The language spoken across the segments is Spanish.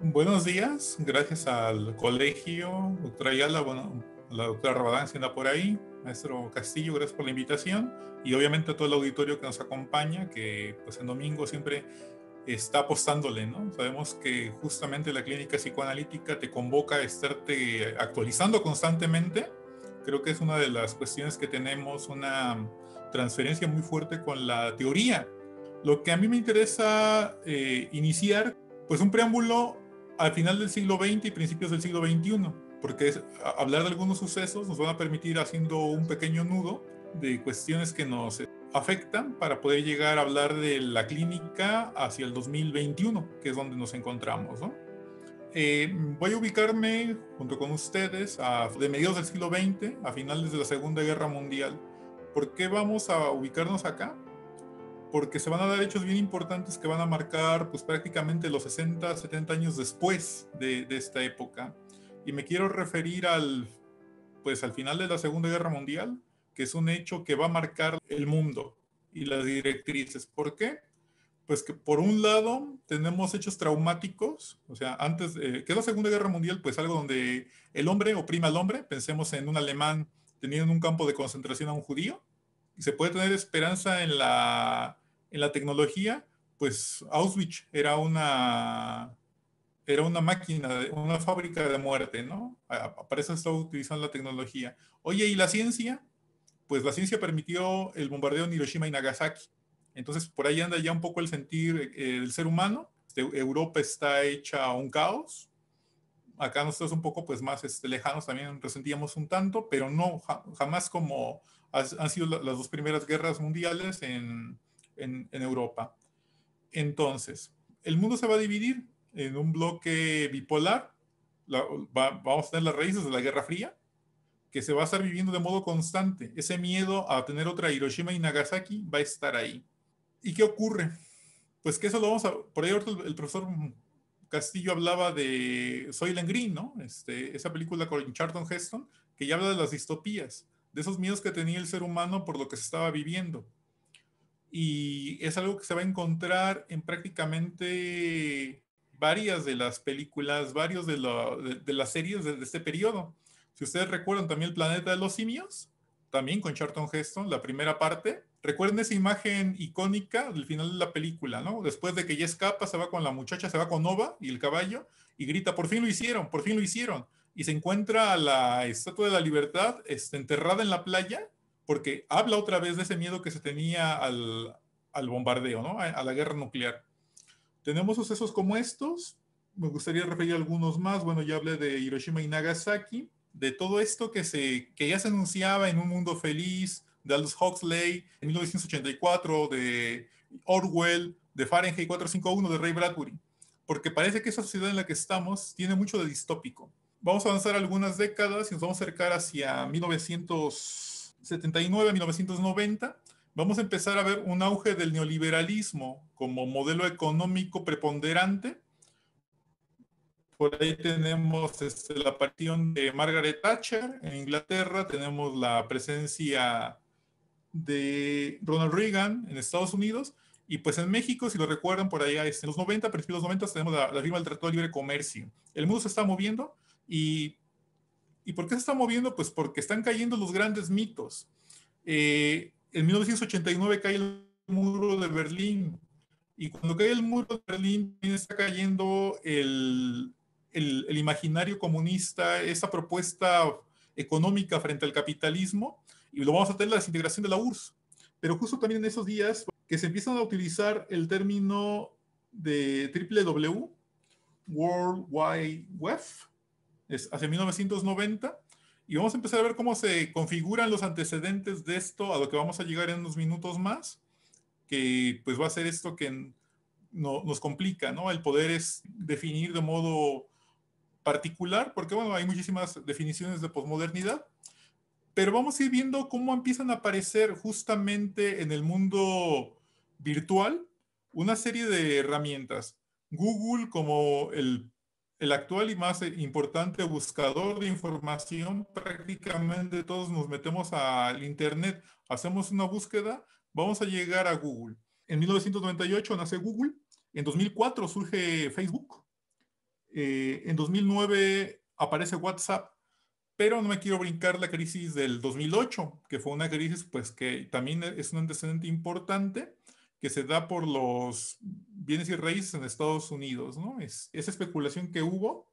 Buenos días, gracias al colegio, doctora Ayala, bueno, la doctora Rabadán, si anda por ahí, maestro Castillo, gracias por la invitación y obviamente a todo el auditorio que nos acompaña, que pues en domingo siempre está apostándole, ¿no? Sabemos que justamente la clínica psicoanalítica te convoca a estarte actualizando constantemente. Creo que es una de las cuestiones que tenemos una transferencia muy fuerte con la teoría. Lo que a mí me interesa eh, iniciar, pues un preámbulo al final del siglo XX y principios del siglo XXI, porque hablar de algunos sucesos nos van a permitir haciendo un pequeño nudo de cuestiones que nos eh, afectan para poder llegar a hablar de la clínica hacia el 2021, que es donde nos encontramos. Eh, voy a ubicarme junto con ustedes de mediados del siglo XX a finales de la Segunda Guerra Mundial. ¿Por qué vamos a ubicarnos acá? porque se van a dar hechos bien importantes que van a marcar pues prácticamente los 60, 70 años después de, esta época. Y me quiero referir al, pues, al final de la Segunda Guerra Mundial, que es un hecho que va a marcar el mundo y las directrices. ¿Por qué? Pues que por un lado tenemos hechos traumáticos, o sea, antes, que la Segunda Guerra Mundial, pues algo donde el hombre oprime al hombre, pensemos en un alemán teniendo en un campo de concentración a un judío, se puede tener esperanza en la, en la tecnología, pues Auschwitz era una, era una máquina, una fábrica de muerte, ¿no? Para eso está utilizando la tecnología. Oye, ¿y la ciencia? Pues la ciencia permitió el bombardeo en Hiroshima y Nagasaki. Entonces, por ahí anda ya un poco el sentir eh, el ser humano. Este, Europa está hecha un caos. Acá nosotros un poco pues más este, lejanos también resentíamos un tanto, pero no jamás como han sido las dos primeras guerras mundiales en, Europa. Entonces, el mundo se va a dividir en un bloque bipolar. vamos a tener las raíces de la Guerra Fría, que se va a estar viviendo de modo constante. Ese miedo a tener otra Hiroshima y Nagasaki va a estar ahí. ¿Y qué ocurre? Pues que eso lo vamos a... Por ahí el, profesor Castillo hablaba de Soylent Green, ¿no? Este, esa película con Charlton Heston, que ya habla de las distopías de esos miedos que tenía el ser humano por lo que se estaba viviendo. Y es algo que se va a encontrar en prácticamente varias de las películas, varios de, las series de, este periodo. Si ustedes recuerdan también El planeta de los simios, también con Charlton Heston, la primera parte. Recuerden esa imagen icónica del final de la película, ¿no? Después de que ya escapa, se va con la muchacha, se va con Nova y el caballo y grita, por fin lo hicieron, por fin lo hicieron y se encuentra la Estatua de la Libertad este, enterrada en la playa, porque habla otra vez de ese miedo que se tenía al, al bombardeo, ¿no? a, la guerra nuclear. Tenemos sucesos como estos, me gustaría referir algunos más, bueno, ya hablé de Hiroshima y Nagasaki, de todo esto que, se, que ya se anunciaba en Un Mundo Feliz, de Aldous Huxley, en 1984, de Orwell, de Fahrenheit 451, de Ray Bradbury, porque parece que esa sociedad en la que estamos tiene mucho de distópico Vamos a avanzar algunas décadas y nos vamos a acercar hacia 1979, 1990. Vamos a empezar a ver un auge del neoliberalismo como modelo económico preponderante. Por ahí tenemos este, la aparición de Margaret Thatcher en Inglaterra, tenemos la presencia de Ronald Reagan en Estados Unidos. Y pues en México, si lo recuerdan, por allá en los 90, principios de los 90, tenemos la, la firma del Tratado de Libre Comercio. El mundo se está moviendo, ¿Y, ¿Y por qué se está moviendo? Pues porque están cayendo los grandes mitos. Eh, en 1989 cae el muro de Berlín y cuando cae el muro de Berlín está cayendo el, imaginario comunista, esa propuesta económica frente al capitalismo y lo vamos a tener la desintegración de la URSS. Pero justo también en esos días que se empiezan a utilizar el término de WW, World Wide Web, es hacia 1990, y vamos a empezar a ver cómo se configuran los antecedentes de esto, a lo que vamos a llegar en unos minutos más, que pues va a ser esto que no, nos complica, ¿no? El poder es definir de modo particular, porque bueno, hay muchísimas definiciones de posmodernidad, pero vamos a ir viendo cómo empiezan a aparecer justamente en el mundo virtual una serie de herramientas. Google como el el actual y más eh, importante buscador de información, prácticamente todos nos metemos al Internet, hacemos una búsqueda, vamos a llegar a Google. En 1998 nace Google, en 2004 surge Facebook, eh, en 2009 aparece WhatsApp, pero no me quiero brincar la crisis del 2008, que fue una crisis pues que también es un antecedente importante que se da por los bienes y raíces en Estados Unidos, ¿no? Es, esa especulación que hubo.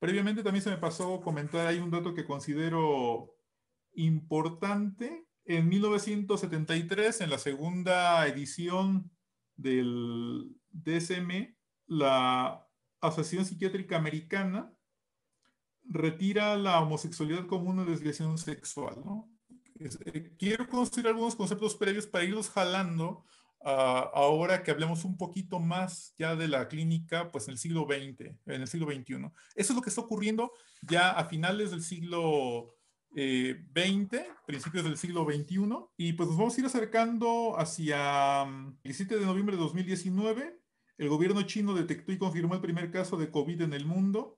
Previamente también se me pasó comentar, hay un dato que considero importante. En 1973, en la segunda edición del DSM, la Asociación Psiquiátrica Americana retira la homosexualidad como una desviación sexual, ¿no? Eh, quiero construir algunos conceptos previos para irlos jalando ahora que hablemos un poquito más ya de la clínica, pues en el siglo XX, en el siglo XXI. Eso es lo que está ocurriendo ya a finales del siglo XX, eh, principios del siglo XXI, y pues nos vamos a ir acercando hacia mm, el 17 de noviembre de 2019. El gobierno chino detectó y confirmó el primer caso de COVID en el mundo.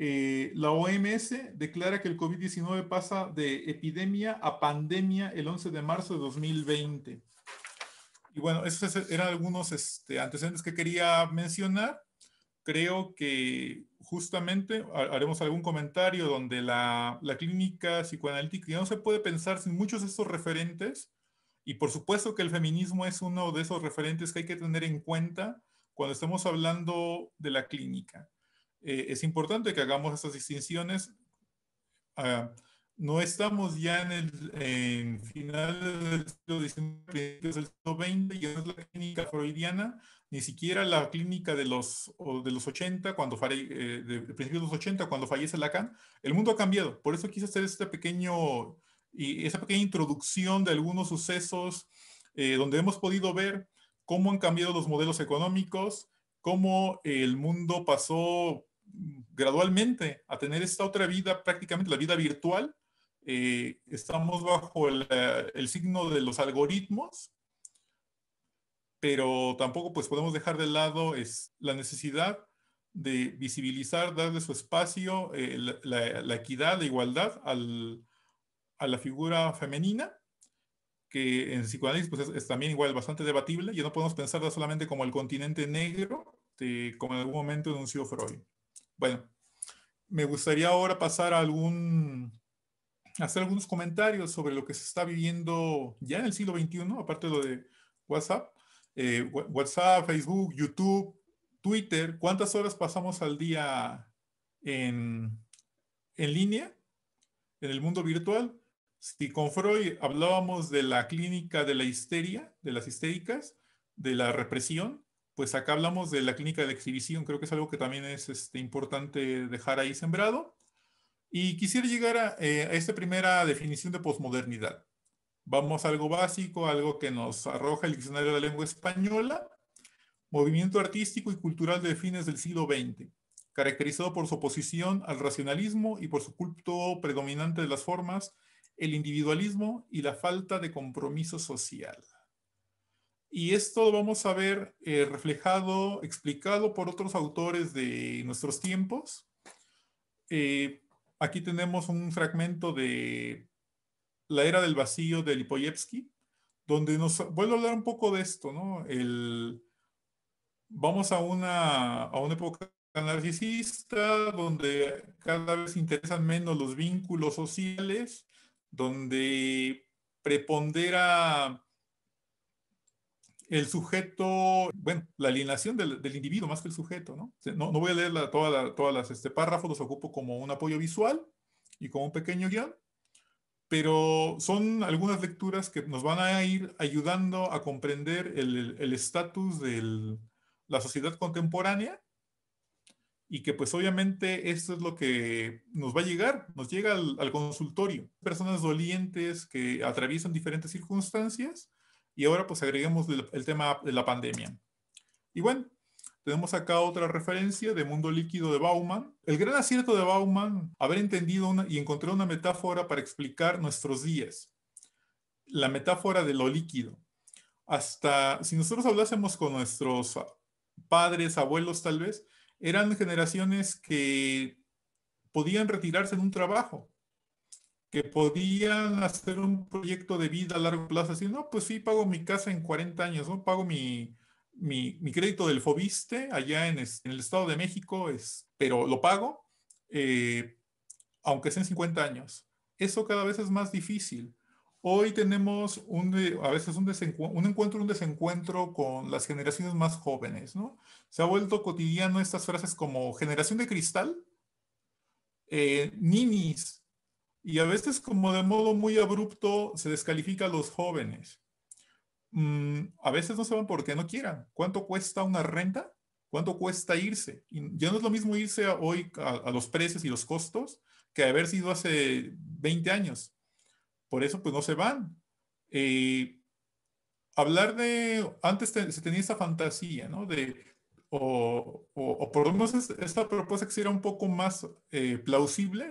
Eh, la OMS declara que el COVID-19 pasa de epidemia a pandemia el 11 de marzo de 2020. Y bueno, esos eran algunos este, antecedentes que quería mencionar. Creo que justamente haremos algún comentario donde la, la clínica psicoanalítica ya no se puede pensar sin muchos de estos referentes. Y por supuesto que el feminismo es uno de esos referentes que hay que tener en cuenta cuando estamos hablando de la clínica. Eh, es importante que hagamos estas distinciones. Ah, no estamos ya en el final del siglo XX, ya no es la clínica freudiana, ni siquiera la clínica de los, o de los 80, cuando eh, de principios de los 80, cuando fallece Lacan. El mundo ha cambiado. Por eso quise hacer este pequeño, y esa pequeña introducción de algunos sucesos eh, donde hemos podido ver cómo han cambiado los modelos económicos, cómo el mundo pasó gradualmente a tener esta otra vida, prácticamente la vida virtual. Eh, estamos bajo eh, el, signo de los algoritmos, pero tampoco pues podemos dejar de lado es la necesidad de visibilizar, darle su espacio, eh, la, equidad, la igualdad a la figura femenina que en psicoanálisis pues es, también igual bastante debatible, y no podemos pensarla solamente como el continente negro, este, como en algún momento denunció Freud. Bueno, me gustaría ahora pasar a algún, hacer algunos comentarios sobre lo que se está viviendo ya en el siglo XXI, aparte de lo de WhatsApp, eh, WhatsApp, Facebook, YouTube, Twitter. ¿Cuántas horas pasamos al día en, en línea, en el mundo virtual? Si con Freud hablábamos de la clínica de la histeria, de las histéricas, de la represión, pues acá hablamos de la clínica de exhibición, creo que es algo que también es este, importante dejar ahí sembrado. Y quisiera llegar a, eh, a esta primera definición de posmodernidad. Vamos a algo básico, algo que nos arroja el diccionario de la lengua española, movimiento artístico y cultural de fines del siglo XX, caracterizado por su oposición al racionalismo y por su culto predominante de las formas, el individualismo y la falta de compromiso social. Y esto lo vamos a ver eh, reflejado, explicado por otros autores de nuestros tiempos. Eh, aquí tenemos un fragmento de La era del vacío de Lipoyevsky, donde nos vuelvo a hablar un poco de esto, ¿no? vamos a una, a una época narcisista donde cada vez interesan menos los vínculos sociales, donde prepondera el sujeto, bueno, la alienación del, individuo más que el sujeto, ¿no? No, no voy a leer la, toda todas las este, párrafos, los ocupo como un apoyo visual y como un pequeño guión, pero son algunas lecturas que nos van a ir ayudando a comprender el estatus de la sociedad contemporánea y que pues obviamente esto es lo que nos va a llegar, nos llega al consultorio. Personas dolientes que atraviesan diferentes circunstancias y ahora pues agreguemos el, tema de la pandemia. Y bueno, tenemos acá otra referencia de mundo líquido de Bauman. El gran acierto de Bauman, haber entendido y encontrar una metáfora para explicar nuestros días. La metáfora de lo líquido. Hasta si nosotros hablásemos con nuestros padres, abuelos tal vez, eran generaciones que podían retirarse de un trabajo que podían hacer un proyecto de vida a largo plazo, así, no, pues sí, pago mi casa en 40 años, ¿no? Pago mi, mi, crédito del Fobiste allá en, el Estado de México, es, pero lo pago, eh, aunque sea en 50 años. Eso cada vez es más difícil. Hoy tenemos un, a veces un, un, encuentro, un desencuentro con las generaciones más jóvenes, ¿no? Se ha vuelto cotidiano estas frases como generación de cristal, eh, ninis, y a veces como de modo muy abrupto se descalifica a los jóvenes. Mm, a veces no se van porque no quieran. ¿Cuánto cuesta una renta? ¿Cuánto cuesta irse? Y ya no es lo mismo irse hoy a, los precios y los costos que haber sido hace 20 años. Por eso pues no se van. Eh, hablar de, antes se tenía esta fantasía, ¿no? De, o, por lo menos esta propuesta que era un poco más eh, plausible,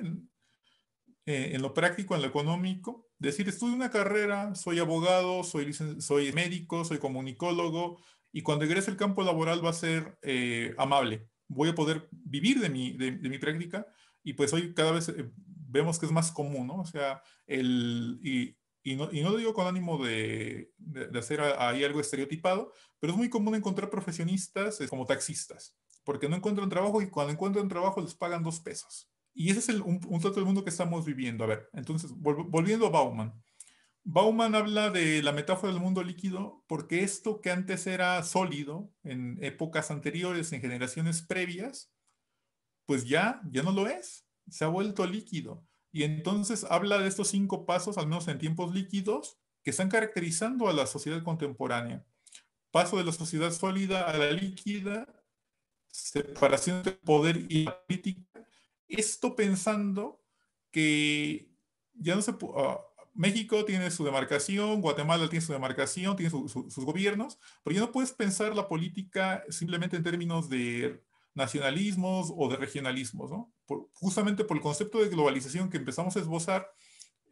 eh, en lo práctico, en lo económico. Decir, estudio una carrera, soy abogado, soy, soy médico, soy comunicólogo, y cuando egrese el campo laboral va a ser eh, amable. Voy a poder vivir de mi, práctica y pues hoy cada vez eh, vemos que es más común, O sea, el, y, no, lo digo con ánimo de, hacer ahí algo estereotipado, pero es muy común encontrar profesionistas como taxistas, porque no encuentran trabajo y cuando encuentran trabajo les pagan dos pesos. Y ese es un, tanto trato del mundo que estamos viviendo. A ver, entonces, volviendo a Bauman. Bauman habla de la metáfora del mundo líquido porque esto que antes era sólido en épocas anteriores, en generaciones previas, pues ya, ya no lo es. Se ha vuelto líquido. Y entonces habla de estos cinco pasos, al menos en tiempos líquidos, que están caracterizando a la sociedad contemporánea. Paso de la sociedad sólida a la líquida, separación de poder y la política, esto pensando que ya no se puede ah, México tiene su demarcación, Guatemala tiene su demarcación, tiene sus gobiernos, pero ya no puedes pensar la política simplemente en términos de nacionalismos o de regionalismos, ¿no? justamente por el concepto de globalización que empezamos a esbozar,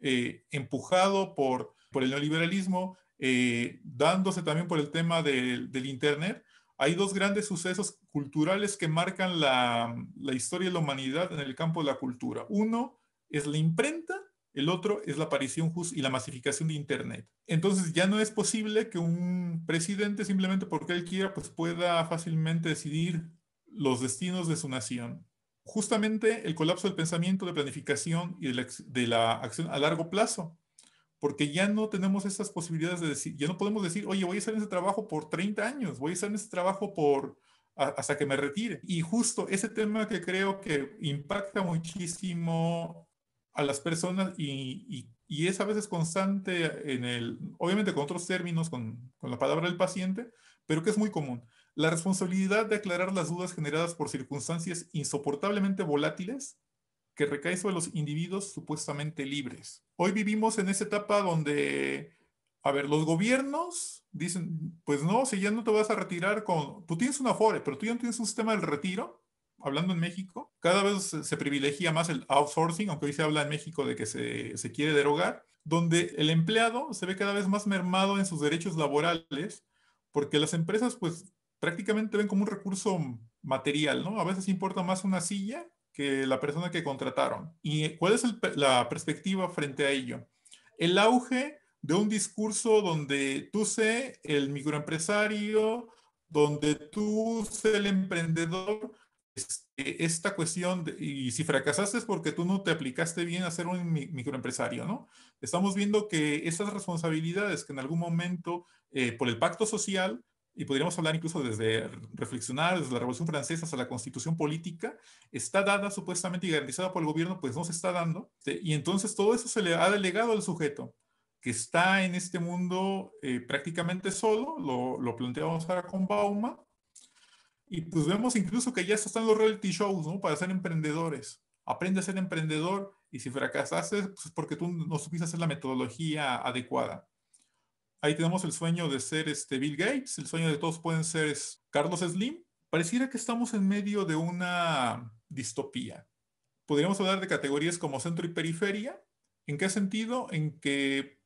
eh, empujado por, el neoliberalismo, eh, dándose también por el tema del Internet, hay dos grandes sucesos culturales que marcan la, historia de la humanidad en el campo de la cultura. Uno es la imprenta, el otro es la aparición y la masificación de Internet. Entonces ya no es posible que un presidente simplemente porque él quiera pues pueda fácilmente decidir los destinos de su nación. Justamente el colapso del pensamiento de planificación y de la acción a largo plazo porque ya no tenemos esas posibilidades de decir, ya no podemos decir, oye, voy a hacer en ese trabajo por 30 años, voy a estar en ese trabajo por hasta que me retire. Y justo ese tema que creo que impacta muchísimo a las personas y, es a veces constante en el, obviamente con otros términos, con la palabra del paciente, pero que es muy común. La responsabilidad de aclarar las dudas generadas por circunstancias insoportablemente volátiles que recae sobre los individuos supuestamente libres. Hoy vivimos en esa etapa donde, a ver, los gobiernos dicen, pues no, si ya no te vas a retirar con, tú tienes una afore, pero tú ya no tienes un sistema de retiro, hablando en México, cada vez se privilegia más el outsourcing, aunque hoy se habla en México de que se, se quiere derogar, donde el empleado se ve cada vez más mermado en sus derechos laborales, porque las empresas pues prácticamente ven como un recurso material, ¿no? A veces importa más una silla que la persona que contrataron. ¿Y cuál es la perspectiva frente a ello? El auge de un discurso donde tú sé el microempresario, donde tú sé el emprendedor, este, esta cuestión, y si fracasaste es porque tú no te aplicaste bien a ser un microempresario, ¿no? Estamos viendo que esas responsabilidades que en algún momento, eh, por el pacto social, y podríamos hablar incluso desde reflexionar desde la Revolución Francesa hasta la Constitución política, está dada supuestamente y garantizada por el gobierno, pues no se está dando. Y entonces todo eso se le ha delegado al sujeto, que está en este mundo eh, prácticamente solo, lo, planteamos ahora con Bauma, y pues vemos incluso que ya están los reality shows, ¿no? Para ser emprendedores. Aprende a ser emprendedor y si fracasaste, pues es porque tú no supiste hacer la metodología adecuada. Ahí tenemos el sueño de ser este Bill Gates, el sueño de todos pueden ser es Carlos Slim. Pareciera que estamos en medio de una distopía. Podríamos hablar de categorías como centro y periferia. ¿En qué sentido? En que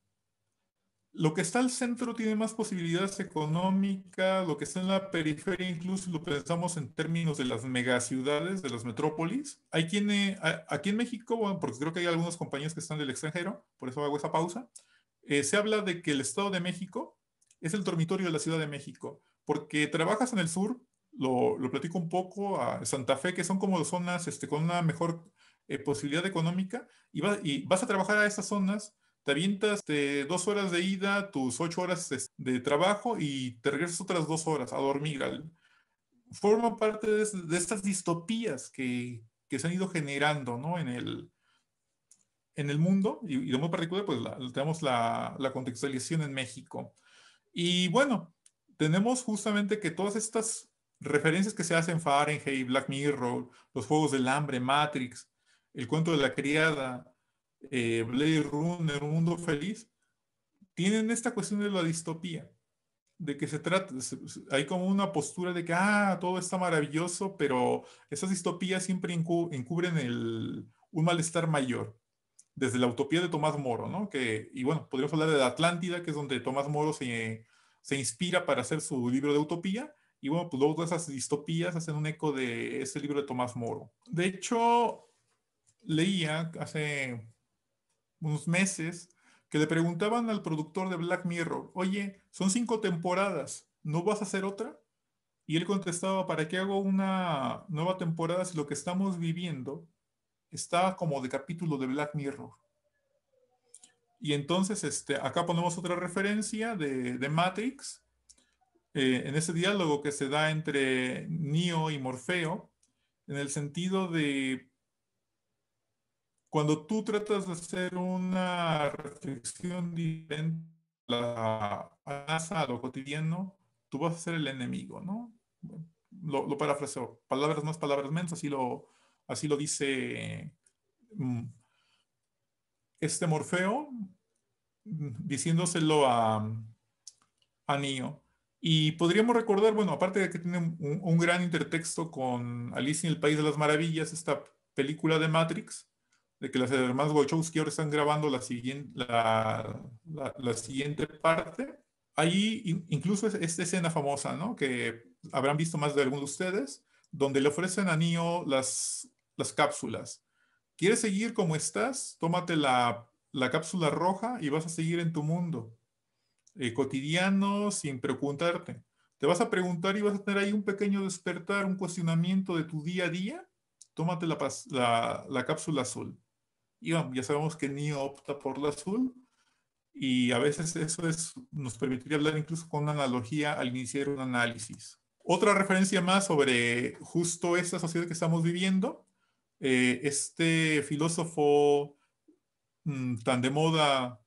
lo que está al centro tiene más posibilidades económicas, lo que está en la periferia incluso lo pensamos en términos de las megaciudades, de las metrópolis. Hay quien, eh, aquí en México, porque creo que hay algunas compañías que están del extranjero, por eso hago esa pausa, eh, se habla de que el Estado de México es el dormitorio de la Ciudad de México, porque trabajas en el sur, lo, lo platico un poco, a Santa Fe, que son como zonas este, con una mejor eh, posibilidad económica, y, y, vas a trabajar a esas zonas, te avientas este, dos horas de ida, tus ocho horas este, de trabajo y te regresas otras dos horas a dormir. forma parte de, estas distopías que, que se han ido generando ¿no? en, el, en el mundo y, de modo particular, pues tenemos la, contextualización en México. Y bueno, tenemos justamente que todas estas referencias que se hacen Fahrenheit, Black Mirror, los Juegos del Hambre, Matrix, el cuento de la criada, eh, Blade Runner, Un Mundo Feliz, tienen esta cuestión de la distopía, de que se trata, hay como una postura de que, ah, todo está maravilloso, pero esas distopías siempre encubren el, un malestar mayor desde la utopía de Tomás Moro, ¿no? Que, y bueno, podríamos hablar de la Atlántida, que es donde Tomás Moro se, se inspira para hacer su libro de utopía. Y bueno, pues luego todas esas distopías hacen un eco de ese libro de Tomás Moro. De hecho, leía hace unos meses que le preguntaban al productor de Black Mirror, oye, son cinco temporadas, ¿no vas a hacer otra? Y él contestaba, ¿para qué hago una nueva temporada si lo que estamos viviendo está como de capítulo de Black Mirror. Y entonces este, acá ponemos otra referencia de, de Matrix, eh, en ese diálogo que se da entre Neo y Morfeo, en el sentido de cuando tú tratas de hacer una reflexión diferente a, a lo cotidiano, tú vas a ser el enemigo, ¿no? Lo, lo parafraseo, palabras más, palabras menos, así lo, Así lo dice mm, este Morfeo, mm, diciéndoselo a, a Y podríamos recordar, bueno, aparte de que tiene un, gran intertexto con Alice en el País de las Maravillas, esta película de Matrix, de que las hermanas Wachowski ahora están grabando la siguiente, la, siguiente parte. Ahí incluso es esta escena famosa, ¿no? Que habrán visto más de algunos de ustedes, donde le ofrecen a Neo las las cápsulas. ¿Quieres seguir como estás? Tómate la, cápsula roja y vas a seguir en tu mundo eh, cotidiano sin preguntarte. Te vas a preguntar y vas a tener ahí un pequeño despertar, un cuestionamiento de tu día a día. Tómate la, cápsula azul. Y ya sabemos que Nio opta por la azul. Y a veces eso es, nos permitiría hablar incluso con una analogía al iniciar un análisis. Otra referencia más sobre justo esta sociedad que estamos viviendo eh, este filósofo mm, tan de moda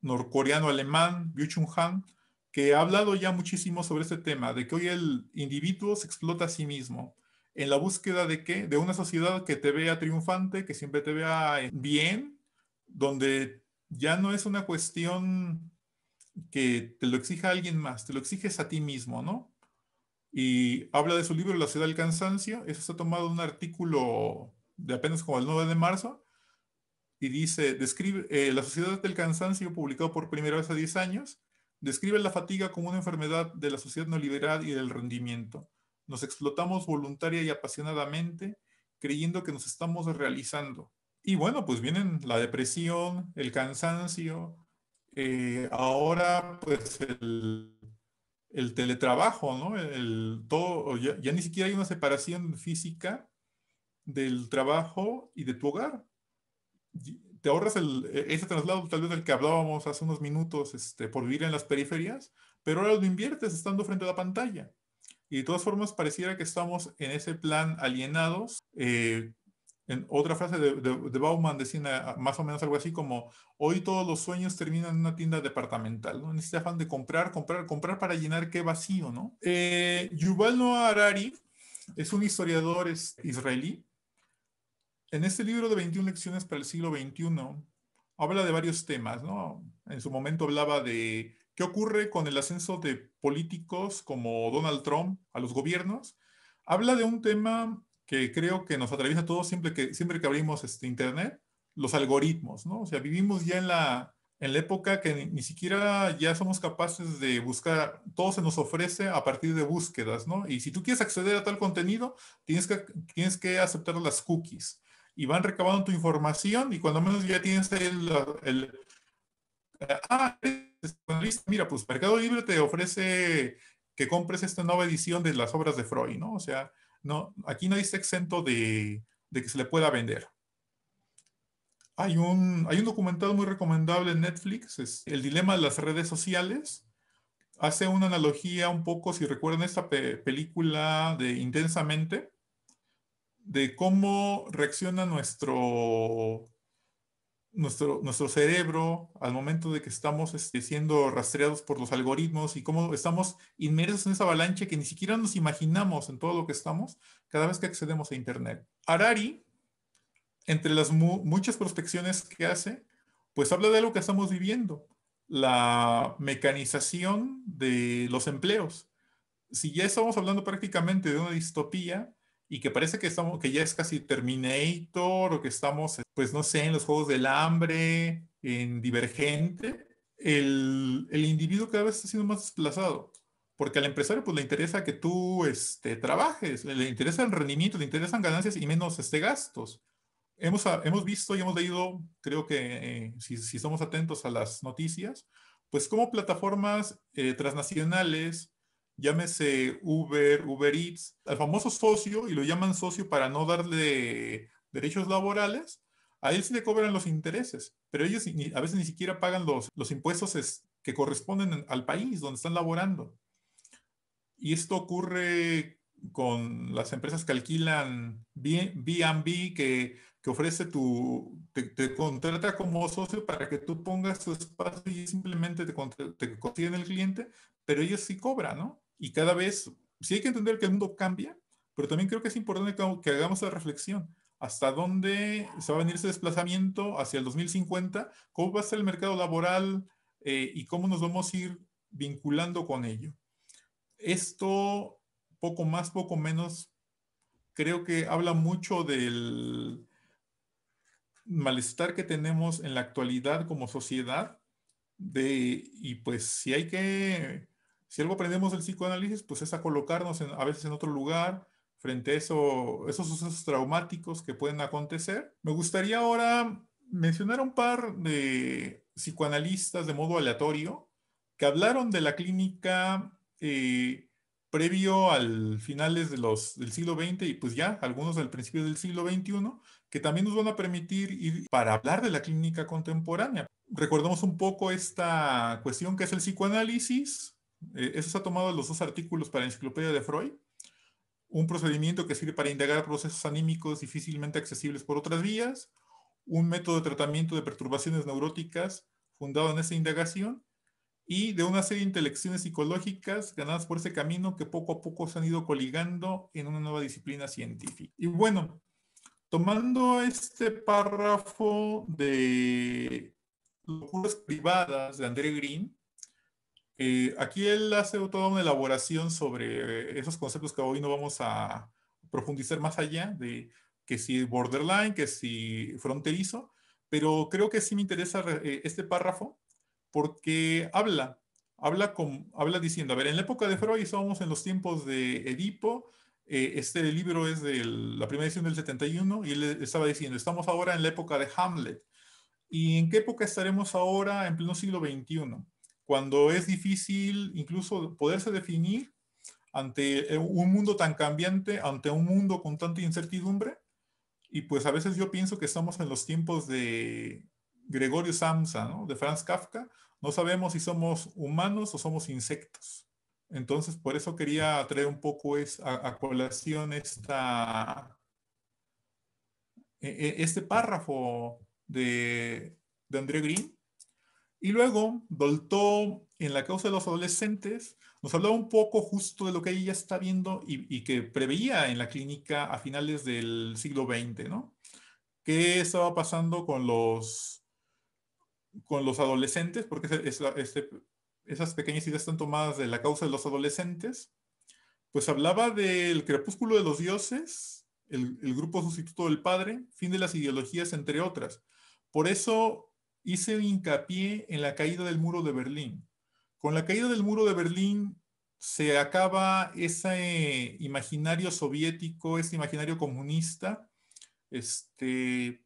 norcoreano-alemán, Byung-Chun Han, que ha hablado ya muchísimo sobre este tema, de que hoy el individuo se explota a sí mismo. ¿En la búsqueda de qué? De una sociedad que te vea triunfante, que siempre te vea eh, bien, donde ya no es una cuestión que te lo exija alguien más, te lo exiges a ti mismo, ¿no? Y habla de su libro La ciudad del cansancio, eso ha tomado un artículo de apenas como el 9 de marzo, y dice, describe, eh, la sociedad del cansancio, publicado por primera vez a 10 años, describe la fatiga como una enfermedad de la sociedad neoliberal y del rendimiento. Nos explotamos voluntaria y apasionadamente, creyendo que nos estamos realizando. Y bueno, pues vienen la depresión, el cansancio, eh, ahora pues el, teletrabajo, ¿no? El, todo, ya, ni siquiera hay una separación física del trabajo y de tu hogar. Te ahorras e-, ese traslado tal vez del que hablábamos hace unos minutos este, por vivir en las periferias, pero ahora lo inviertes estando frente a la pantalla. Y de todas formas pareciera que estamos en ese plan alienados. Eh, en otra frase de, de, Bauman decía ah, más o menos algo así como, hoy todos los sueños terminan en una tienda departamental, ¿no? En este de comprar, comprar, comprar para llenar qué vacío, ¿no? Eh, Yuval Noah Harari es un historiador israelí en este libro de 21 lecciones para el siglo XXI, habla de varios temas, ¿no? En su momento hablaba de qué ocurre con el ascenso de políticos como Donald Trump a los gobiernos. Habla de un tema que creo que nos atraviesa a todos siempre que, siempre que abrimos este Internet, los algoritmos, ¿no? O sea, vivimos ya en la, en época que ni, ni, siquiera ya somos capaces de buscar, todo se nos ofrece a partir de búsquedas, ¿no? Y si tú quieres acceder a tal contenido, tienes que, tienes que aceptar las cookies y van recabando tu información y cuando menos ya tienes el... Eh, ah, mira, pues Mercado Libre te ofrece que compres esta nueva edición de las obras de Freud, ¿no? O sea, no, aquí no está exento de, de que se le pueda vender. Hay un, hay un documental muy recomendable en Netflix, es El dilema de las redes sociales. Hace una analogía un poco, si recuerdan esta película de Intensamente, de cómo reacciona nuestro, nuestro, cerebro al momento de que estamos este, siendo rastreados por los algoritmos y cómo estamos inmersos en esa avalancha que ni siquiera nos imaginamos en todo lo que estamos cada vez que accedemos a Internet. Harari, entre las muchas prospecciones que hace, pues habla de algo que estamos viviendo, la mecanización de los empleos. Si ya estamos hablando prácticamente de una distopía, y que parece que estamos, que ya es casi Terminator o que estamos, pues no sé, en los Juegos del Hambre, en Divergente, el, el individuo cada vez está siendo más desplazado. Porque al empresario pues le interesa que tú este, trabajes, le, interesa el rendimiento, le interesan ganancias y menos este, gastos. Hemos, ah, hemos visto y hemos leído, creo que eh, si, si, somos atentos a las noticias, pues como plataformas eh, transnacionales llámese Uber, Uber Eats, al famoso socio, y lo llaman socio para no darle derechos laborales, a él se le cobran los intereses, pero ellos a veces ni siquiera pagan los, los impuestos que corresponden al país donde están laborando. Y esto ocurre con las empresas que alquilan B&B, que, que ofrece tu, te, contrata como socio para que tú pongas tu espacio y simplemente te, te consiguen el cliente, pero ellos sí cobran, ¿no? y cada vez, sí hay que entender que el mundo cambia, pero también creo que es importante que, hagamos la reflexión. ¿Hasta dónde se va a venir ese desplazamiento hacia el 2050? ¿Cómo va a ser el mercado laboral eh, y cómo nos vamos a ir vinculando con ello? Esto, poco más, poco menos, creo que habla mucho del malestar que tenemos en la actualidad como sociedad de, y pues si hay que si algo aprendemos del psicoanálisis, pues es a colocarnos a veces en otro lugar frente a esos sucesos traumáticos que pueden acontecer. Me gustaría ahora mencionar un par de psicoanalistas de modo aleatorio que hablaron de la clínica eh, previo al finales de los, del siglo XX y pues ya algunos del principio del siglo XXI, que también nos van a permitir ir para hablar de la clínica contemporánea. Recordemos un poco esta cuestión que es el psicoanálisis, eh, eso se ha tomado los dos artículos para la Enciclopedia de Freud, un procedimiento que sirve para indagar procesos anímicos difícilmente accesibles por otras vías, un método de tratamiento de perturbaciones neuróticas fundado en esa indagación y de una serie de intelecciones psicológicas ganadas por ese camino que poco a poco se han ido coligando en una nueva disciplina científica. Y bueno, tomando este párrafo de locuras privadas de André Green, eh, aquí él hace toda una elaboración sobre esos conceptos que hoy no vamos a profundizar más allá, de que si borderline, que si fronterizo, pero creo que sí me interesa eh, este párrafo porque habla, habla, habla diciendo, a ver, en la época de Freud somos en los tiempos de Edipo, eh, este libro es de la primera edición del 71 y él estaba diciendo, estamos ahora en la época de Hamlet. ¿Y en qué época estaremos ahora en pleno siglo XXI? cuando es difícil incluso poderse definir ante un mundo tan cambiante, ante un mundo con tanta incertidumbre. Y pues a veces yo pienso que estamos en los tiempos de Gregorio Samsa, de Franz Kafka. No sabemos si somos humanos o somos insectos. Entonces, por eso quería traer un poco a, colación esta, e, e, este párrafo de, de André Green, y luego, Dolto, en la causa de los adolescentes, nos hablaba un poco justo de lo que ella está viendo y, que preveía en la clínica a finales del siglo XX, ¿no? ¿Qué estaba pasando con los, con los adolescentes? Porque esas pequeñas ideas están tomadas de la causa de los adolescentes. Pues hablaba del crepúsculo de los dioses, el, el grupo sustituto del padre, fin de las ideologías, entre otras. Por eso hice hincapié en la caída del muro de Berlín. Con la caída del muro de Berlín se acaba ese imaginario soviético, ese imaginario comunista. Este,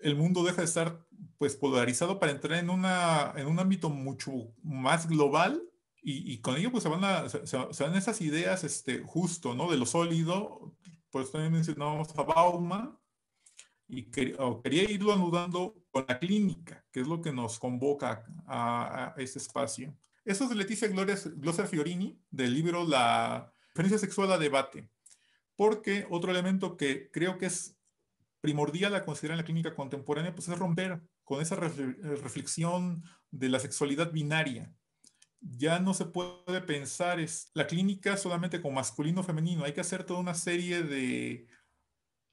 el mundo deja de estar pues, polarizado para entrar en, una, en un ámbito mucho más global y, con ello pues, se, van a, se, van esas ideas este, justo ¿no? de lo sólido. Pues también mencionábamos a Bauma y quería irlo anudando con la clínica, que es lo que nos convoca a, este espacio. Eso es de Leticia Glosser Fiorini, del libro La diferencia sexual a debate, porque otro elemento que creo que es primordial a considerar en la clínica contemporánea pues es romper con esa reflexión de la sexualidad binaria. Ya no se puede pensar es, la clínica solamente con masculino femenino, hay que hacer toda una serie de,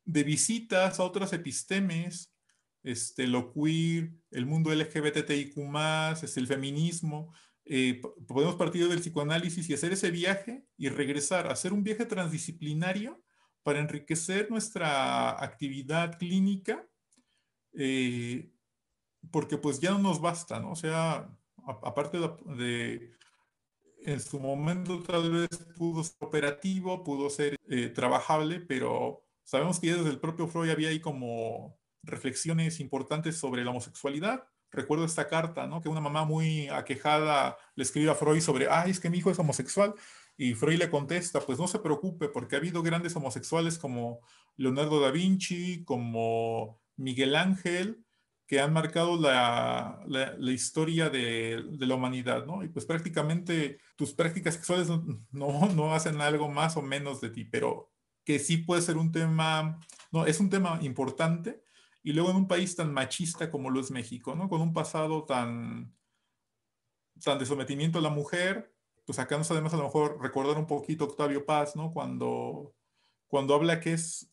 de visitas a otras epistemes este, lo queer, el mundo LGBTIQ, este, el feminismo. Eh, podemos partir del psicoanálisis y hacer ese viaje y regresar, a hacer un viaje transdisciplinario para enriquecer nuestra actividad clínica, eh, porque pues ya no nos basta, ¿no? O sea, aparte de, en su momento tal vez pudo ser operativo, pudo ser eh, trabajable, pero sabemos que desde el propio Freud había ahí como reflexiones importantes sobre la homosexualidad. Recuerdo esta carta, ¿no? Que una mamá muy aquejada le escribió a Freud sobre, ay, es que mi hijo es homosexual. Y Freud le contesta, pues no se preocupe, porque ha habido grandes homosexuales como Leonardo da Vinci, como Miguel Ángel, que han marcado la, la, la historia de, de, la humanidad, ¿no? Y pues prácticamente tus prácticas sexuales no, no hacen algo más o menos de ti, pero que sí puede ser un tema, no, es un tema importante y luego en un país tan machista como lo es México, ¿no? Con un pasado tan, tan de sometimiento a la mujer, pues acá nos además a lo mejor recordar un poquito Octavio Paz, ¿no? Cuando, cuando habla que es,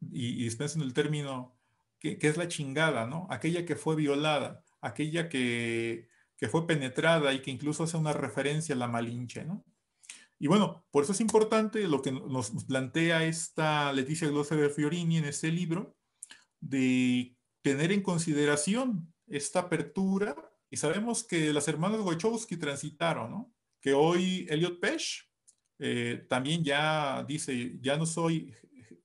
y, y en el término, que, que, es la chingada, ¿no? Aquella que fue violada, aquella que, que fue penetrada y que incluso hace una referencia a la malinche, ¿no? Y bueno, por eso es importante lo que nos plantea esta Leticia Glosser Fiorini en este libro, de tener en consideración esta apertura. Y sabemos que las hermanas Wachowski transitaron, ¿no? Que hoy Elliot Page eh, también ya dice, ya no soy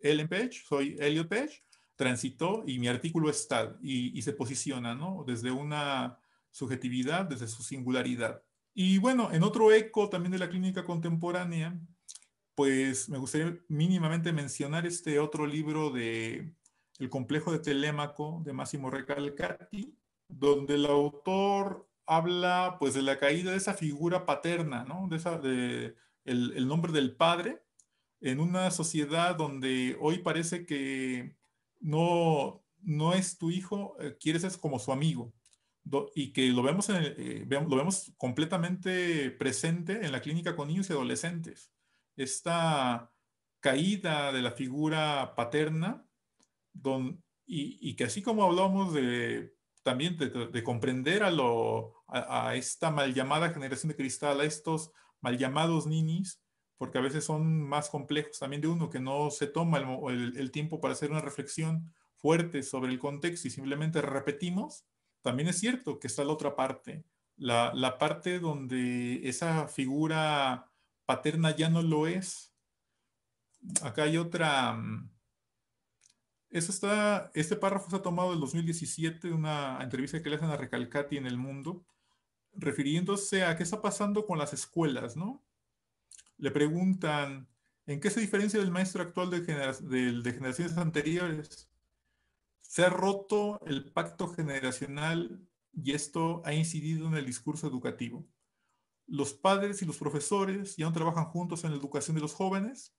Ellen Page, soy Elliot Page, transitó y mi artículo está y, y se posiciona, ¿no? Desde una subjetividad, desde su singularidad. Y bueno, en otro eco también de la clínica contemporánea, pues me gustaría mínimamente mencionar este otro libro de el complejo de Telémaco de Máximo Recalcati, donde el autor habla pues de la caída de esa figura paterna, ¿no? De, el, nombre del padre en una sociedad donde hoy parece que no, no es tu hijo, eh, quieres es como su amigo y que lo vemos, eh, lo vemos completamente presente en la clínica con niños y adolescentes. Esta caída de la figura paterna don, y, que así como hablamos de también de, comprender a, esta mal llamada generación de cristal, a estos mal llamados ninis, porque a veces son más complejos también de uno, que no se toma el, tiempo para hacer una reflexión fuerte sobre el contexto y simplemente repetimos, también es cierto que está la otra parte, la, la parte donde esa figura paterna ya no lo es. Acá hay otra, mm, este, está, este párrafo ha tomado del 2017 una entrevista que le hacen a Recalcati en El Mundo, refiriéndose a qué está pasando con las escuelas, ¿no? Le preguntan, ¿en qué se diferencia del maestro actual de, de generaciones anteriores? Se ha roto el pacto generacional y esto ha incidido en el discurso educativo. Los padres y los profesores ya no trabajan juntos en la educación de los jóvenes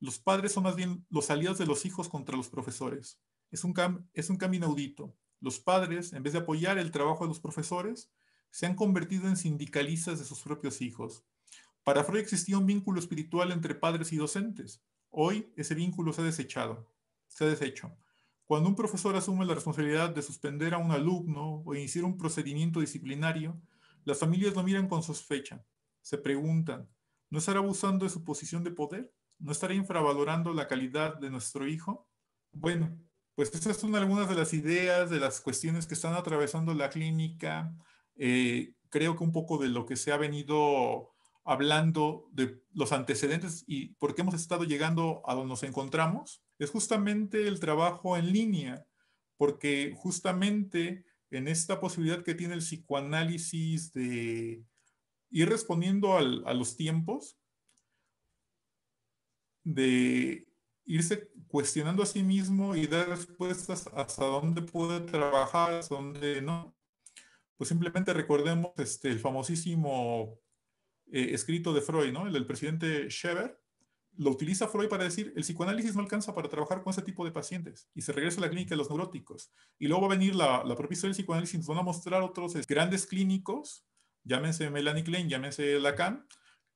los padres son más bien los aliados de los hijos contra los profesores. Es un, es un cambio inaudito. Los padres, en vez de apoyar el trabajo de los profesores, se han convertido en sindicalistas de sus propios hijos. Para Freud existía un vínculo espiritual entre padres y docentes. Hoy ese vínculo se ha desechado, se ha deshecho. Cuando un profesor asume la responsabilidad de suspender a un alumno o iniciar un procedimiento disciplinario, las familias lo miran con sospecha. Se preguntan, ¿no estará abusando de su posición de poder? ¿No estaría infravalorando la calidad de nuestro hijo? Bueno, pues esas son algunas de las ideas, de las cuestiones que están atravesando la clínica. Eh, creo que un poco de lo que se ha venido hablando de los antecedentes y por qué hemos estado llegando a donde nos encontramos, es justamente el trabajo en línea, porque justamente en esta posibilidad que tiene el psicoanálisis de ir respondiendo a los tiempos, de irse cuestionando a sí mismo y dar respuestas hasta dónde puede trabajar, hasta dónde no. Pues simplemente recordemos este, el famosísimo eh, escrito de Freud, ¿no? El del presidente Shever. Lo utiliza Freud para decir, el psicoanálisis no alcanza para trabajar con ese tipo de pacientes. Y se regresa a la clínica de los neuróticos. Y luego va a venir la, la propia del psicoanálisis, nos van a mostrar otros este, grandes clínicos, llámense Melanie Klein, llámense Lacan,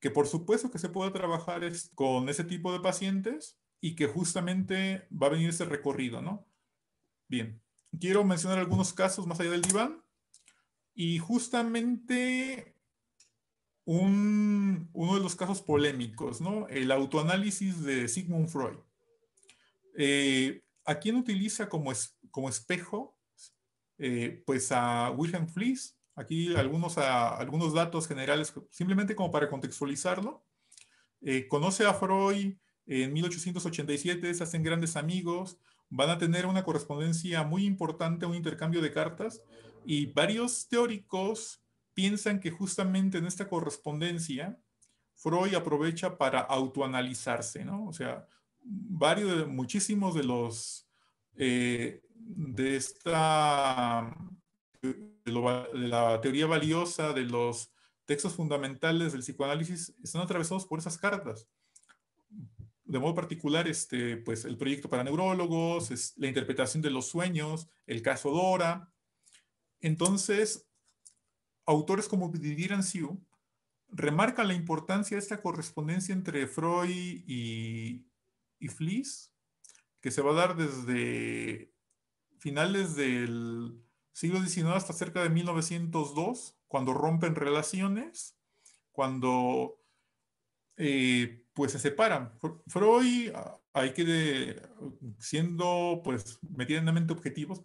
que por supuesto que se puede trabajar con ese tipo de pacientes y que justamente va a venir ese recorrido, ¿no? Bien, quiero mencionar algunos casos más allá del diván y justamente uno de los casos polémicos, ¿no? El autoanálisis de Sigmund Freud. Eh, ¿A quién utiliza como, como espejo? Eh, pues a Wilhelm Fliss. Aquí algunos, ah, algunos datos generales, simplemente como para contextualizarlo. Eh, conoce a Freud en 1887, se hacen grandes amigos, van a tener una correspondencia muy importante, un intercambio de cartas, y varios teóricos piensan que justamente en esta correspondencia Freud aprovecha para autoanalizarse, ¿no? O sea, varios, muchísimos de los eh, de esta de, la teoría valiosa, de los textos fundamentales del psicoanálisis, están atravesados por esas cartas de modo particular, este, pues, el proyecto para neurólogos, la interpretación de los sueños, el caso Dora. Entonces, autores como Didier Siu remarcan la importancia de esta correspondencia entre Freud y, y Fliss, que se va a dar desde finales del Siglo XIX hasta cerca de 1902, cuando rompen relaciones, cuando eh, pues se separan. Freud, ah, hay que, siendo pues medianamente objetivos,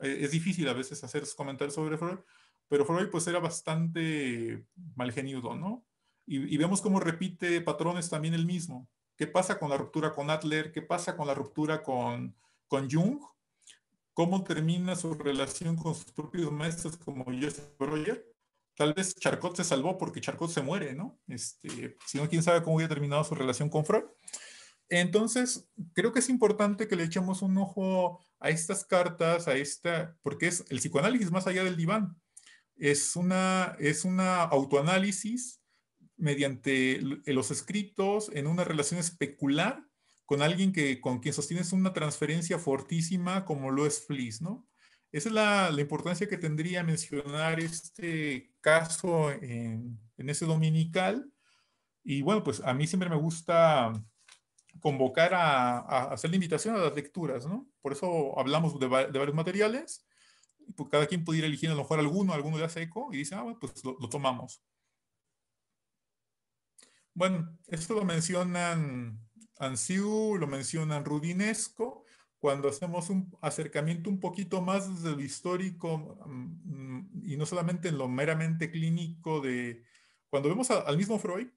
eh, es difícil a veces hacer comentarios sobre Freud, pero Freud pues era bastante mal ¿no? Y, y, vemos cómo repite patrones también el mismo. ¿Qué pasa con la ruptura con Adler? ¿Qué pasa con la ruptura con, con Jung? cómo termina su relación con sus propios maestros como Joseph Roger. Tal vez Charcot se salvó porque Charcot se muere, ¿no? Este, si no, quién sabe cómo hubiera terminado su relación con Freud. Entonces, creo que es importante que le echemos un ojo a estas cartas, a esta, porque es el psicoanálisis más allá del diván. Es una, es una autoanálisis mediante los escritos en una relación especular con alguien que, con quien sostienes una transferencia fortísima como lo es Fliss, ¿no? Esa es la, importancia que tendría mencionar este caso en, ese dominical. Y bueno, pues a mí siempre me gusta convocar a, hacer la invitación a las lecturas, ¿no? Por eso hablamos de, varios materiales, pues cada quien pudiera elegir a lo mejor alguno, alguno ya seco, y dice, ah, pues lo, tomamos. Bueno, esto lo mencionan Ansiu lo mencionan Rudinesco. Cuando hacemos un acercamiento un poquito más desde lo histórico mm, y no solamente en lo meramente clínico de cuando vemos al mismo Freud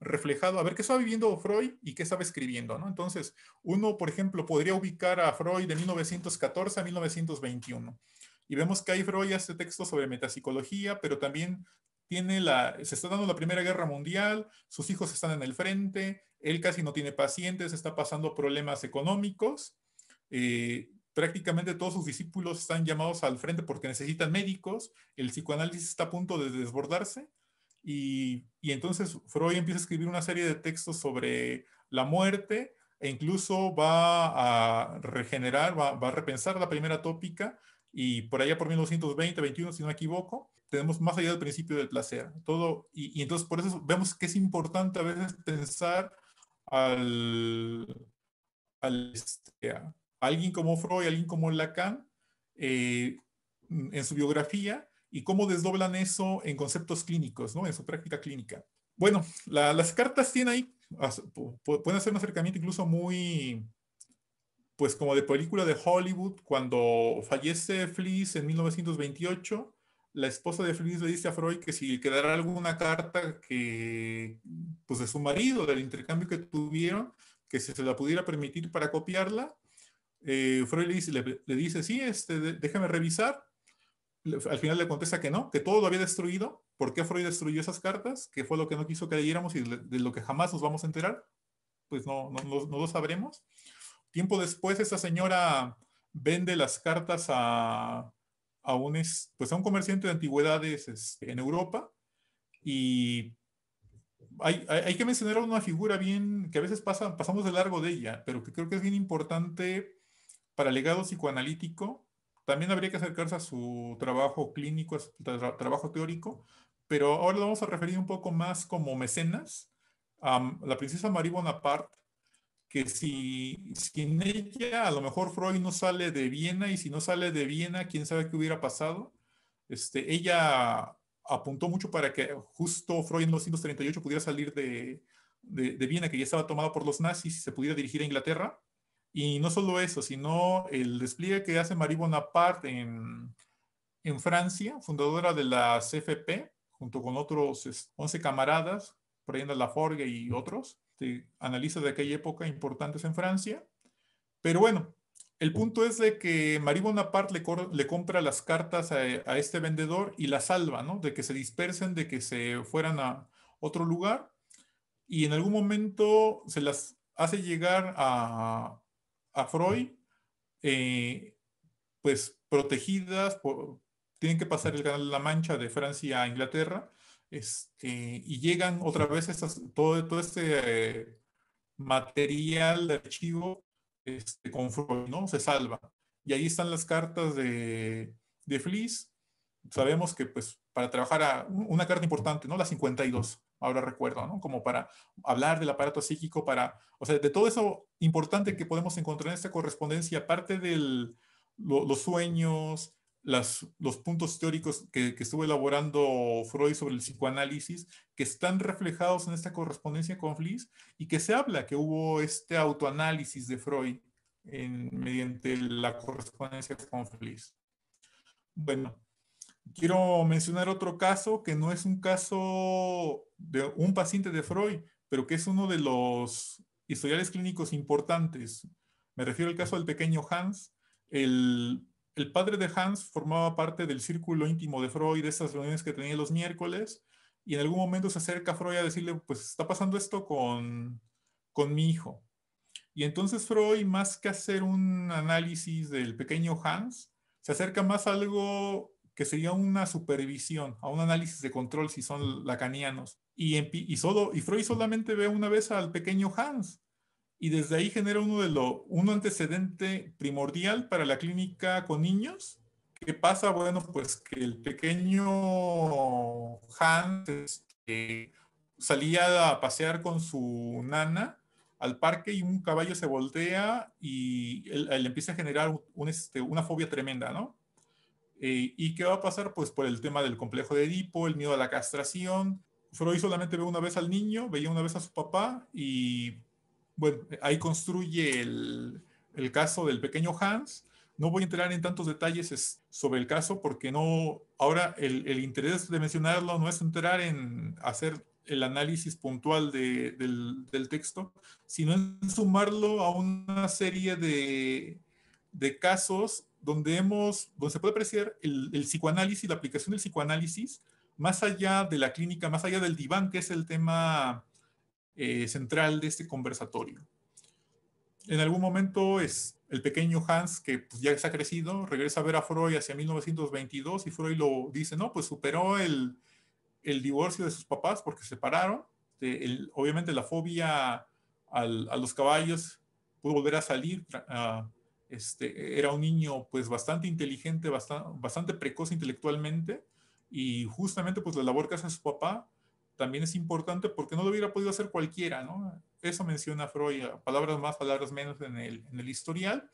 reflejado, a ver qué estaba viviendo Freud y qué estaba escribiendo, ¿no? Entonces, uno, por ejemplo, podría ubicar a Freud de 1914 a 1921 y vemos que hay Freud hace texto sobre metapsicología, pero también tiene la, se está dando la Primera Guerra Mundial, sus hijos están en el frente, él casi no tiene pacientes, está pasando problemas económicos. Eh, prácticamente todos sus discípulos están llamados al frente porque necesitan médicos. El psicoanálisis está a punto de desbordarse. Y, entonces Freud empieza a escribir una serie de textos sobre la muerte e incluso va a regenerar, va, a repensar la primera tópica y por allá por 1920, 21, si no me equivoco, tenemos más allá del principio del placer. Todo, y, y, entonces por eso vemos que es importante a veces pensar al, este, alguien como Freud, alguien como Lacan, eh, en su biografía y cómo desdoblan eso en conceptos clínicos, ¿no? en su práctica clínica. Bueno, las cartas tienen ahí, pueden hacer un acercamiento incluso muy, pues como de película de Hollywood, cuando fallece Fleece en 1928 la esposa de Feliz le dice a Freud que si quedara alguna carta que, pues de su marido, del intercambio que tuvieron, que se, se la pudiera permitir para copiarla, eh, Freud le dice, sí, este, déjame revisar. al final le contesta que no, que todo lo había destruido. ¿Por qué Freud destruyó esas cartas? ¿Qué fue lo que no quiso que leyéramos y de, lo que jamás nos vamos a enterar? Pues no, no, no lo sabremos. Tiempo después, esa señora vende las cartas a, a un, es, pues a un comerciante de antigüedades este, en Europa y hay, que mencionar una figura bien que a veces pasamos de largo de ella, pero que creo que es bien importante para el legado psicoanalítico. También habría que acercarse a su trabajo clínico, a su trabajo teórico, pero ahora lo vamos a referir un poco más como mecenas. a la princesa Marie Bonaparte que si sin ella, a lo mejor Freud no sale de Viena y si no sale de Viena, quién sabe qué hubiera pasado. Este, ella apuntó mucho para que justo Freud en 1938 pudiera salir de, de, Viena, que ya estaba tomado por los nazis, y se pudiera dirigir a Inglaterra. Y no solo eso, sino el despliegue que hace Marie Bonaparte en, en Francia, fundadora de la CFP, junto con otros 11 este, camaradas, la Laforgue y otros, este, analistas de aquella época importantes en Francia. Pero bueno, el punto es de que Marie Bonaparte le, compra las cartas a, este vendedor y las salva, ¿no? De que se dispersen, de que se fueran a otro lugar. Y en algún momento se las hace llegar a, Freud, eh, pues protegidas, tienen que pasar el canal de la Mancha de Francia a Inglaterra este, y llegan otra vez todo, todo este eh, material de archivo este, con Freud, ¿no? Se salva. Y ahí están las cartas de, de Sabemos que, pues, para trabajar a una carta importante, ¿no? La 52, ahora recuerdo, ¿no? Como para hablar del aparato psíquico, para, o sea, de todo eso importante que podemos encontrar en esta correspondencia, aparte de los sueños, los puntos teóricos que, que, estuvo elaborando Freud sobre el psicoanálisis, que están reflejados en esta correspondencia con Fliss y que se habla que hubo este autoanálisis de Freud mediante la correspondencia con Fliss. Bueno, quiero mencionar otro caso que no es un caso de un paciente de Freud, pero que es uno de los historiales clínicos importantes. Me refiero al caso del pequeño Hans, el el padre de Hans formaba parte del círculo íntimo de Freud, de esas reuniones que tenía los miércoles, y en algún momento se acerca Freud a decirle, pues está pasando esto con, mi hijo. Y entonces Freud, más que hacer un análisis del pequeño Hans, se acerca más a algo que sería una supervisión, a un análisis de control si son lacanianos. Y, y, solo, y Freud solamente ve una vez al pequeño Hans y desde ahí genera uno de lo, un antecedente primordial para la clínica con niños. ¿Qué pasa? Bueno, pues que el pequeño Hans este, salía a pasear con su nana al parque y un caballo se voltea y le empieza a generar este, una fobia tremenda, ¿no? Eh, ¿Y qué va a pasar? Pues por el tema del complejo de Edipo, el miedo a la castración. Freud solamente veo una vez al niño, veía una vez a su papá y bueno, ahí construye el, caso del pequeño Hans. No voy a entrar en tantos detalles sobre el caso porque no, ahora el, interés de mencionarlo no es entrar en hacer el análisis puntual del, texto, sino en sumarlo a una serie de, casos donde, hemos, se puede apreciar el, el, psicoanálisis, la aplicación del psicoanálisis, más allá de la clínica, más allá del diván, que es el tema eh, central de este conversatorio. En algún momento es el pequeño Hans, que pues, ya ya ha crecido, regresa a ver a Freud hacia 1922 y Freud lo dice, no, pues superó el, divorcio de sus papás porque se separaron. Este, obviamente la fobia al, a los caballos pudo volver a salir. Este, era un niño pues bastante inteligente, bastante, bastante precoz intelectualmente y justamente pues la labor que hace su papá también es importante porque no lo hubiera podido hacer cualquiera, ¿no? Eso menciona Freud, palabras más, palabras menos en el, historial,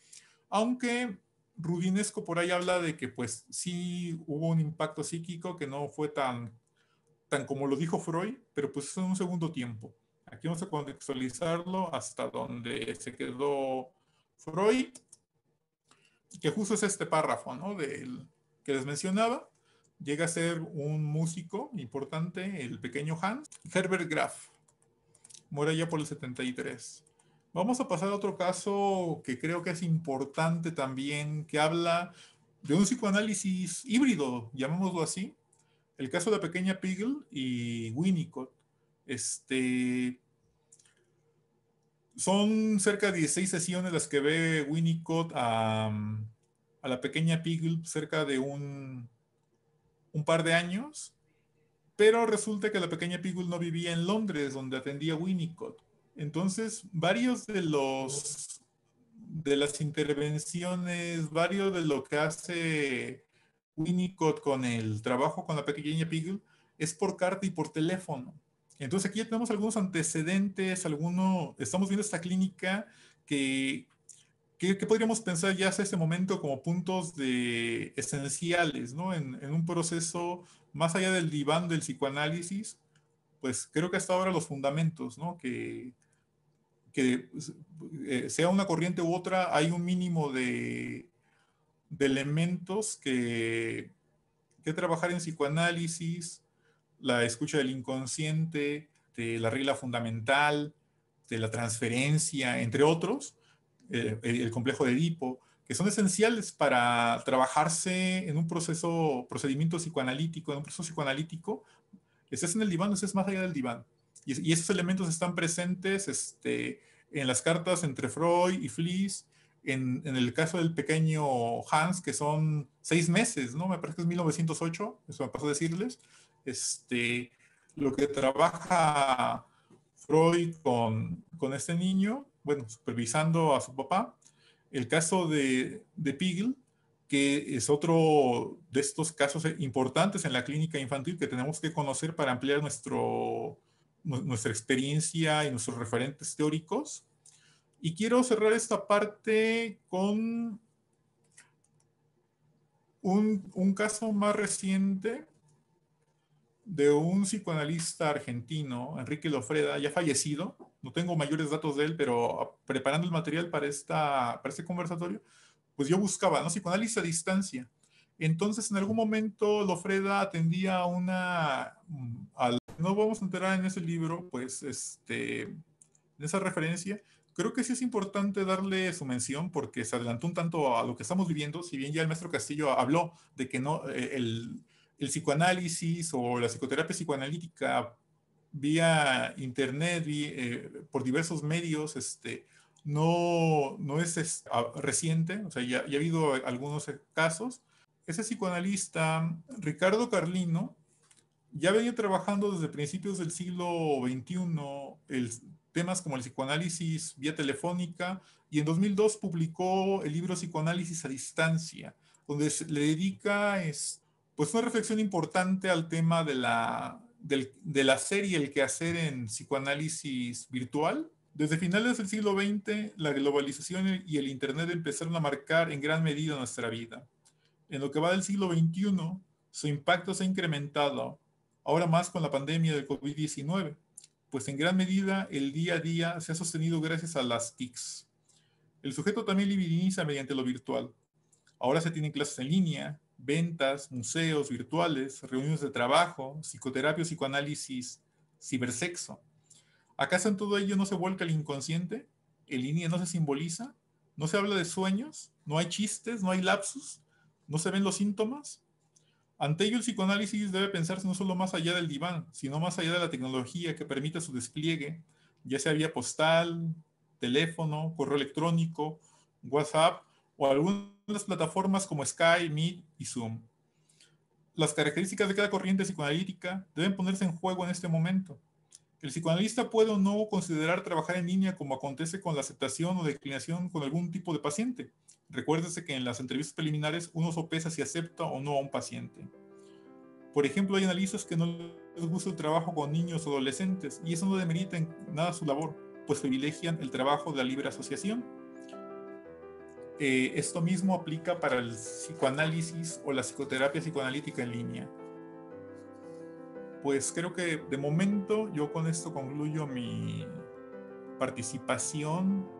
aunque Rudinesco por ahí habla de que pues sí hubo un impacto psíquico que no fue tan, tan como lo dijo Freud, pero pues es en un segundo tiempo. Aquí vamos a contextualizarlo hasta donde se quedó Freud, que justo es este párrafo, ¿no? Del que les mencionaba llega a ser un músico importante, el pequeño Hans, Herbert Graf, muere ya por el 73. Vamos a pasar a otro caso que creo que es importante también, que habla de un psicoanálisis híbrido, llamémoslo así, el caso de la Pequeña Piggle y Winnicott. Este, son cerca de 16 sesiones las que ve Winnicott a, a la Pequeña Piggle cerca de un un par de años, pero resulta que la pequeña Pigul no vivía en Londres, donde atendía Winnicott. Entonces, varios de los de las intervenciones, varios de lo que hace Winnicott con el trabajo con la pequeña Pigul es por carta y por teléfono. Entonces aquí tenemos algunos antecedentes, alguno, estamos viendo esta clínica que ¿Qué, podríamos pensar ya hasta este momento como puntos de, esenciales en, un proceso más allá del diván del psicoanálisis? Pues creo que hasta ahora los fundamentos, ¿no? que, pues, eh, sea una corriente u otra, hay un mínimo de, elementos que, que, trabajar en psicoanálisis, la escucha del inconsciente, de la regla fundamental, de la transferencia, entre otros eh, el complejo de Edipo, que son esenciales para trabajarse en un proceso, procedimiento psicoanalítico, en un proceso psicoanalítico, estés en el diván, estés más allá del diván. Y, y esos elementos están presentes este, en las cartas entre Freud y Fliss, en, el caso del pequeño Hans, que son seis meses, ¿no? Me parece que es 1908, eso me pasó a decirles. Este, lo que trabaja Freud con, con este niño bueno, supervisando a su papá. El caso de, de que es otro de estos casos importantes en la clínica infantil que tenemos que conocer para ampliar nuestro, nuestra experiencia y nuestros referentes teóricos. Y quiero cerrar esta parte con un, un caso más reciente de un psicoanalista argentino, Enrique Lofreda, ya fallecido. No tengo mayores datos de él, pero preparando el material para, esta, para este conversatorio, pues yo buscaba, ¿no? Psicoanalista a distancia. Entonces, en algún momento, Lofreda atendía a una... no vamos a enterar en ese libro, pues, este, en esa referencia. Creo que sí es importante darle su mención porque se adelantó un tanto a lo que estamos viviendo, si bien ya el maestro Castillo habló de que no, eh, el el psicoanálisis o la psicoterapia psicoanalítica vía internet, eh, por diversos medios, este, no, no es, ah, reciente, o sea, ya, ha habido algunos eh, casos. Ese psicoanalista, Ricardo Carlino, ya venía trabajando desde principios del siglo XXI el, temas como el psicoanálisis vía telefónica y en 2002 publicó el libro Psicoanálisis a Distancia, donde le dedica es, este, pues una reflexión importante al tema de la, del, de la serie El quehacer en psicoanálisis virtual. Desde finales del siglo XX, la globalización y el Internet empezaron a marcar en gran medida nuestra vida. En lo que va del siglo XXI, su impacto se ha incrementado, ahora más con la pandemia del COVID-19, pues en gran medida el día a día se ha sostenido gracias a las TICs. El sujeto también libidiniza mediante lo virtual. Ahora se tienen clases en línea, ventas, museos virtuales, reuniones de trabajo, psicoterapia, psicoanálisis, cibersexo. ¿Acaso en todo ello no se vuelca el inconsciente? ¿El línea no se simboliza? ¿No se habla de sueños? ¿No hay chistes? ¿No hay lapsus? ¿No se ven los síntomas? Ante ello, el psicoanálisis debe pensarse no solo más allá del diván, sino más allá de la tecnología que permita su despliegue, ya sea vía postal, teléfono, correo electrónico, WhatsApp o algunas plataformas como Sky, Meet y Zoom. Las características de cada corriente psicoanalítica deben ponerse en juego en este momento. El psicoanalista puede o no considerar trabajar en línea como acontece con la aceptación o declinación con algún tipo de paciente. Recuérdese que en las entrevistas preliminares uno sopesa si acepta o no a un paciente. Por ejemplo, hay analistas que no les gusta el trabajo con niños o adolescentes y eso no demerita en nada su labor, pues privilegian el trabajo de la libre asociación. Eh, esto mismo aplica para el psicoanálisis o la psicoterapia psicoanalítica en línea. Pues creo que de momento yo con esto concluyo mi participación